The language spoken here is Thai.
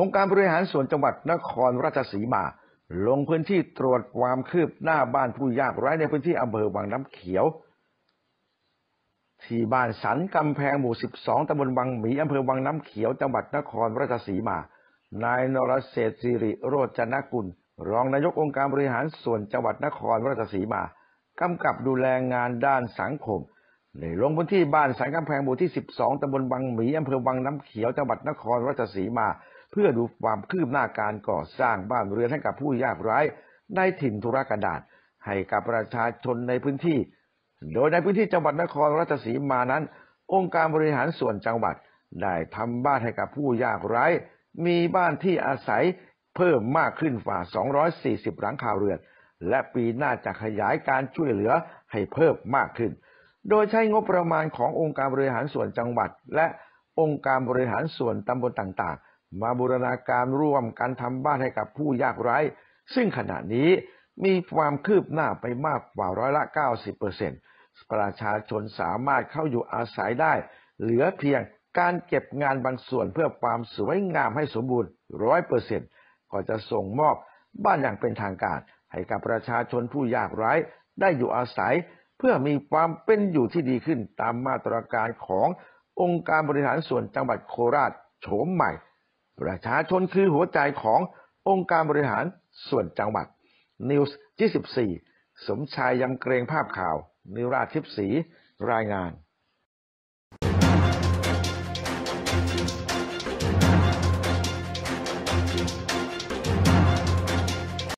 องค์การบริหารส่วนจังหวัดนครราชสีมา ลงพื้นที่ตรวจความคืบหน้าบ้านผู้ยากไร้ในพื้นที่อำเภอวังน้ำเขียว ที่บ้านสันกำแพงหมู่ 12 ตำบลวังหมีอำเภอวังน้ำเขียว จังหวัดนครราชสีมา นายนรเศษสิริ โรจนกุล รองนายกองค์การบริหารส่วนจังหวัดนครราชสีมา กำกับดูแลงานด้านสังคม ในลงพื้นที่บ้านสันกำแพงหมู่ที่ 12 ตำบลวังหมีอำเภอวังน้ำเขียว จังหวัดนครราชสีมาเพื่อดูความคืบหน้าการก่อสร้างบ้านเรือนให้กับผู้ยากไร้ในถิ่นทุรกันดารให้กับประชาชนในพื้นที่ โดยในพื้นที่จังหวัดนครราชสีมานั้น องค์การบริหารส่วนจังหวัด ได้ทำบ้านให้กับผู้ยากไร้ มีบ้านที่อาศัยเพิ่มมากขึ้นฝ่า 240 หลังคาเรือน และปีหน้าจะขยายการช่วยเหลือให้เพิ่มมากขึ้น โดยใช้งบประมาณขององค์การบริหารส่วนจังหวัด และองค์การบริหารส่วนตำบลต่างๆมาบูรณาการร่วมกันทำบ้านให้กับผู้ยากไร้ ซึ่งขณะนี้มีความคืบหน้าไปมากกว่าร้อยละ90เปอร์เซ็นต์ประชาชนสามารถเข้าอยู่อาศัยได้ เหลือเพียงการเก็บงานบางส่วนเพื่อความสวยงามให้สมบูรณ์ร้อยเปอร์เซ็นต์ก็จะส่งมอบบ้านอย่างเป็นทางการ ให้กับประชาชนผู้ยากไร้ได้อยู่อาศัย เพื่อมีความเป็นอยู่ที่ดีขึ้นตามมาตรการขององค์การบริหารส่วนจังหวัดโคราชโฉมใหม่ประชาชนคือหัวใจขององค์การบริหารส่วนจังหวัด นิวส์ 24 สมชายยังเกรงภาพข่าว นิราชทิพสี รายงาน